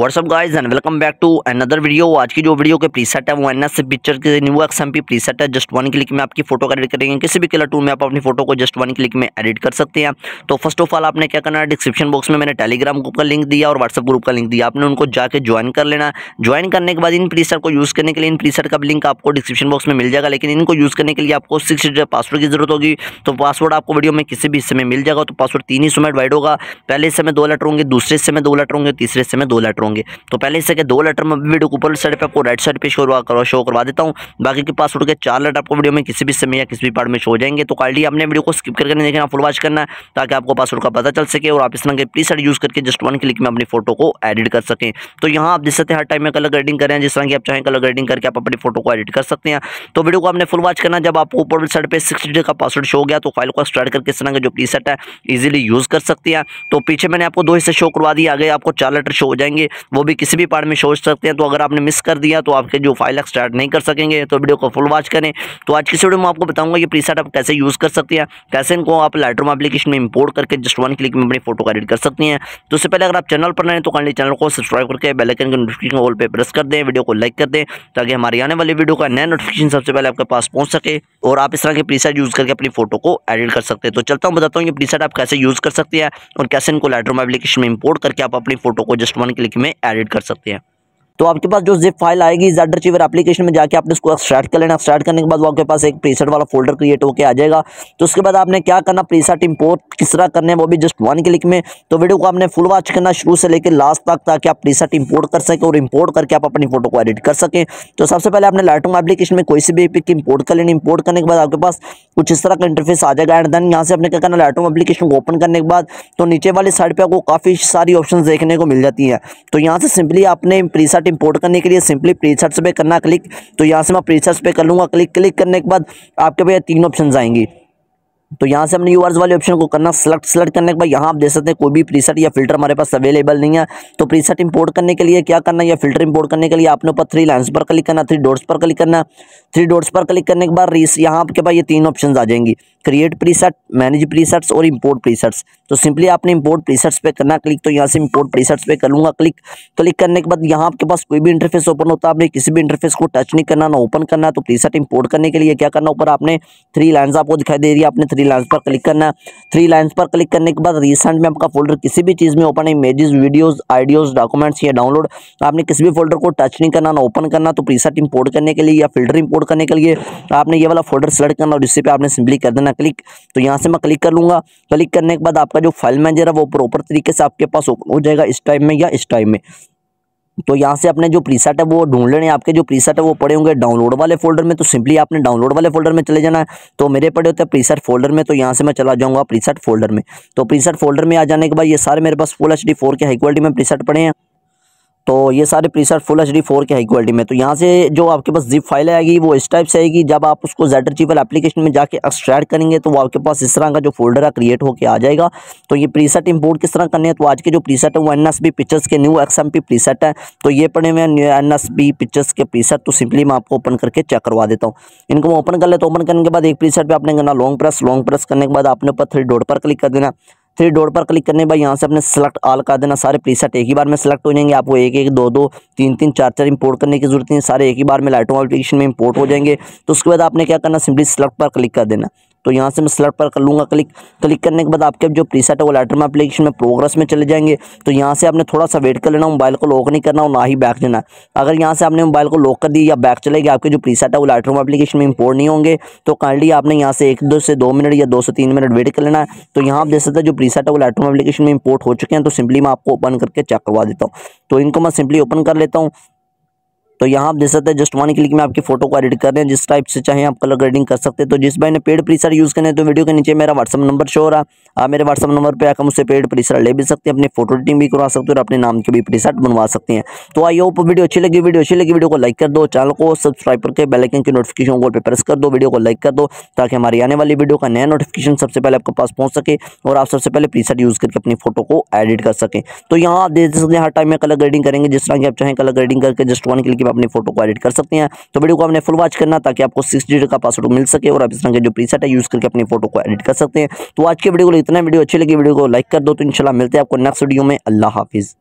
WhatsApp guys and welcome back to another video आज की जो वीडियो के प्रीसेट है वो एन एस पिक्चर के new X M P preset है जस्ट वन क्लिक में आपकी फोटो का एडिट करेंगे किसी भी कलर टूल में आप अपनी फोटो को जस्ट वन क्लिक में एडिट कर सकते हैं तो फर्स्ट ऑफ ऑल आपने क्या करना है डिस्क्रिप्शन बॉक्स में मैंने टेलीग्राम ग्रुप का लिंक दिया और व्हाट्सअप ग्रुप का लिंक दिया आपने उनको जाकर ज्वाइन कर लेना ज्वाइन करने के बाद इन प्रीसेट को यूज़ करने के लिए इन प्रीसेट का लिंक आपको डिस्क्रिप्शन बॉक्स में मिल जाएगा लेकिन इनको यूज़ करने के लिए आपको सिक्स डिजिट पासवर्ड की जरूरत होगी तो पासवर्ड आपको वीडियो में किसी भी हिस्से में मिल जाएगा तो पासवर्ड तीन ही समय डिवाइड होगा पहले हिस्से में दो लेटर होंगे दूसरे हिस्से में दो लेटर होंगे तीसरे हिस्से में दो लेटर होंगे होंगे तो पहले इससे के दो लेटर में वीडियो को ऊपर साइड पर आपको राइट साइड पर शो शो करवा देता हूँ बाकी के पास उठ के चार लेटर आपको वीडियो में किसी भी समय या किसी भी पार्ट में शो जाएंगे तो कल आपने वीडियो को स्किप करके देखना फुल वॉच करना है ताकि आपको पासवर्ड का पता चल सके और आप इस तरह के प्री साइड यूज़ करके जस्ट वन क्लिक में अपनी फोटो को एडिट कर सकें तो यहाँ आप जिससे हर टाइम में कलर ग्रेडिंग करें जिस तरह की आप चाहें कलर ग्रेडिंग करके आप अपनी फोटो को एडिट कर सकते हैं तो वीडियो को आपने फुल वॉच करना जब आपको ऊपर साइड पर सिक्स का पासवर्ड शो गया तो फाइल को स्टार्ट करके इस तरह का जो प्री सेट है ईजिली यूज़ कर सकते हैं तो पीछे मैंने आपको दो हिस्से शो करवा दिए आगे आपको चार लेटर शो हो जाएंगे वो भी किसी भी पार्ट में सोच सकते हैं तो अगर आपने मिस कर दिया तो आपके जो फाइल स्टार्ट नहीं कर सकेंगे तो वीडियो को फुल वॉच करें तो आज किसी वीडियो में आपको बताऊंगा ये प्री आप कैसे यूज़ कर सकते हैं कैसे इनको आप लाइटरूम एप्लीकेशन में इंपोर्ट करके जस्ट वन क्लिक में अपनी फोटो का एडिट कर सकती हैं तो उससे पहले अगर आप चैनल पर नए तो काइंडली चैनल को सब्सक्राइब करके बेलकन के नोटिफिकेशन ऑल पर प्रेस कर दें वीडियो को लाइक कर दें ताकि हमारी आने वाली वीडियो का नया नोटिफिकेशन सबसे पहले आपके पास पहुँच सके और आप इस तरह के प्री यूज़ करके अपनी फोटो को एडिट कर सकते हैं तो चलता हूँ बताता हूँ कि प्री आप कैसे यूज़ कर सकते हैं और कैसे इनको लाइटरूम एप्लीकेशन में इंपोर्ट करके आप अपनी फोटो को जस्ट वन क्लिक में में एडिट कर सकते हैं तो आपके पास जो जिप फाइल आएगी जेड अचीवर एप्लीकेशन में जाके आपने उसको स्टार्ट कर लेना स्टार्ट करने के बाद आपके पास एक प्रीसेट वाला फोल्डर क्रिएट होकर आ जाएगा तो उसके बाद आपने क्या करना प्रीसेट इंपोर्ट किस तरह करने वो भी जस्ट वन क्लिक में तो वीडियो को आपने फुल वॉच करना शुरू से लेकर लास्ट तक ताकि आप प्रीसेट इंपोर्ट कर सकें और इंपोर्ट करके आप अपनी फोटो को एडिट कर सकें तो सबसे पहले आपने लाइटरूम एप्लीकेशन में कोई सी भी पिक इंपोर्ट कर लेनी इंपोर्ट करने के बाद आपके पास कुछ इस तरह का इंटरफेस आ जाएगा एंड देन यहाँ से आपने क्या करना लाइटरूम एप्लीकेशन को ओपन करने के बाद तो नीचे वाली साइड पर आपको काफ़ी सारी ऑप्शन देखने को मिल जाती हैं तो यहाँ से सिंपली आपने प्रीसेट इंपोर्ट करने के लिए सिंपली प्रीसर्ट्स पे करना क्लिक तो यहाँ से मैं प्रीसर्ट्स पे कर लूँगा क्लिक क्लिक करने के बाद आपके पास तीन ऑप्शन आएंगी तो यहाँ से हमने यूआरस वाले ऑप्शन को करना सेलेक्ट सेलेक्ट करने के बाद यहाँ आप देख सकते हैं कोई भी प्रीसेट या फिल्टर हमारे पास अवेलेबल नहीं है तो प्रीसेट इंपोर्ट करने के लिए क्या करना है या फिल्टर इंपोर्ट करने के लिए आपने ऊपर थ्री लाइंस पर क्लिक करना थ्री डॉट्स पर क्लिक करना थ्री डॉट्स पर क्लिक करने के बाद रीस यहाँ आपके पास ये तीन ऑप्शन आ जाएंगी क्रिएट प्रीसेट मैनेज प्रीसेट्स और इंपोर्ट प्रीसेट्स तो सिंपली आपने इंपोर्ट प्रीसेट्स पे करना क्लिक तो यहाँ से इंपोर्ट प्रीसेट्स पे कर लूँगा क्लिक क्लिक तो करने के बाद यहाँ आपके पास कोई भी इंटरफेस ओपन होता है आपने किसी भी इंटरफेस को टच नहीं करना ना ओपन करना तो प्रीसेट इंपोर्ट करने के लिए क्या करना ऊपर आपने थ्री लाइन्स आपको दिखाई दे रही है आपने थ्री लाइन्स पर क्लिक करना है थ्री लाइन्स पर क्लिक करने के बाद रिसेंट में आपका फोल्डर किसी भी चीज़ में ओपन है इमेजेस वीडियोज़ आइडियोज़ डॉक्यूमेंट्स या डाउनलोड आपने किसी भी फोल्डर को टच नहीं करना ना ओपन करना तो प्रीसेट इंपोर्ट करने के लिए या फिल्टर इंपोर्ट करने के लिए आपने ये वाला फोल्डर सेलेक्ट करना और इससे आपने सिंपली कर देना करना क्लिक तो यहाँ से मैं क्लिक कर लूँगा क्लिक करने के बाद आपका जो फाइल मैनेजर है वो प्रॉपर तरीके से आपके पास ओपन हो जाएगा इस टाइम में या इस टाइम में तो यहाँ से अपने जो प्रीसेट है वो ढूंढ लेने आपके जो प्रीसेट है वो पड़े होंगे डाउनलोड वाले फोल्डर में तो सिंपली आपने डाउनलोड वाले फोल्डर में चले जाना है तो मेरे पड़े होते हैं प्रीसेट फोल्डर में तो यहाँ से मैं चला जाऊँगा प्रीसेट फोल्डर में तो प्रीसेट फोल्डर में आ जाने के बाद ये सारे मेरे पास full H D four K high quality में प्रीसेट पड़े हैं तो ये सारे preset full H D four K high quality में तो यहाँ से जो आपके पास जिप फाइल आएगी वो इस टाइप से आएगी जब आप उसको जेटर जीपल एप्लीकेशन में जाके एक्सट्रैक्ट करेंगे तो वो आपके पास इस तरह का जो फोल्डर है क्रिएट होकर आ जाएगा तो ये प्रीसेट इंपोर्ट किस तरह करने हैं तो आज के जो प्रीसेट है वो एन एस बी पिक्चर्स के new X M P preset है तो ये पड़े हुए हैं एन एस बी पिक्चर्स के प्रीसेट तो सिंपली मैं आपको ओपन करके चेक करवा देता हूँ इनको मैं ओपन कर लेता हूँ ओपन करने के बाद एक प्रीसेट पर आपने करना लॉन्ग प्रेस लॉन्ग प्रेस करने के बाद आपने ऊपर थ्री डॉट पर क्लिक कर देना थ्री डोर पर क्लिक करने के बाद यहाँ से अपने सेलेक्ट ऑल कर देना सारे प्रीसेट एक ही बार में सेलेक्ट हो जाएंगे आपको एक एक दो दो तीन तीन चार चार इंपोर्ट करने की जरूरत नहीं सारे एक ही बार में लाइटों एप्लीकेशन में इंपोर्ट हो जाएंगे तो उसके बाद आपने क्या करना सिंपली सेलेक्ट पर क्लिक कर देना तो यहाँ से मैं स्लट पर कर लूँगा क्लिक क्लिक करने के बाद आपके जो प्रीसेट है वो लेटर में एप्लीकेशन में प्रोग्रेस में चले जाएंगे तो यहाँ से आपने थोड़ा सा वेट कर लेना मोबाइल को लॉक नहीं करना और ना ही बैक जाना अगर यहाँ से आपने मोबाइल को लॉक कर दिया या बैक चले गया आपके जो प्रीसेट है वो लेटर में एप्लीकेशन में इम्पोर्ट नहीं होंगे तो काइंडली आपने यहाँ से एक दो से दो मिनट या दो से तीन मिनट वेट कर लेना है तो यहाँ आप देख सकते हैं जो प्रीसेट है वो लेटर में एप्लीकेशन में इम्पोर्ट हो चुके हैं तो सिंपली मैं आपको ओपन करके चेक करवा देता हूँ तो इनको मैं सिंपली ओपन कर लेता हूँ तो यहाँ आप देख सकते हैं जस्ट वन क्लिक में आपकी फोटो को एडिट कर रहे हैं जिस टाइप से चाहे आप कलर ग्रेडिंग कर सकते हैं तो जिस भाई ने पेड प्रीसर यूज़ करने तो वीडियो के नीचे मेरा व्हाट्सअप नंबर शो रहा आप मेरे व्हाट्सअप नंबर पर आकर मुझसे पेड प्रीसर ले भी सकते हैं अपनी फोटो एडिटिंग भी करवा सकते हैं और अपने नाम के भी प्रीसर्ट बनवा सकते हैं तो आई होप वीडियो अच्छी लगी वीडियो अच्छी लगी वीडियो को लाइक कर दो चैनल को सब्सक्राइब करके बेलाइकन की नोटिफिकेशन को प्रेस कर दो वीडियो को लाइक कर दो ताकि हमारी आने वाली वीडियो का नया नोटिफिकेशन सबसे पहले आपके पास पहुँच सके और आप सबसे पहले प्रीसर्ट यूज़ करके अपनी फोटो को एडिट कर सकें तो यहाँ आप देख सकते हैं हर टाइम में कलर ग्रेडिंग करेंगे जिस तरह की आप चाहें कलर ग्रेडिंग करके जस्ट वन क्लिक अपनी फोटो को एडिट कर सकते हैं तो वीडियो को आपने फुल वॉच करना ताकि आपको सिक्स डिजिट का पासवर्ड मिल सके और आप इस तरह के जो प्रीसेट है यूज़ करके अपनी फोटो को एडिट कर सकते हैं तो आज के वीडियो को इतना वीडियो अच्छी लगी वीडियो को लाइक कर दो तो इनशाला मिलते हैं आपको नेक्स्ट वीडियो में अल्लाह हाफिज़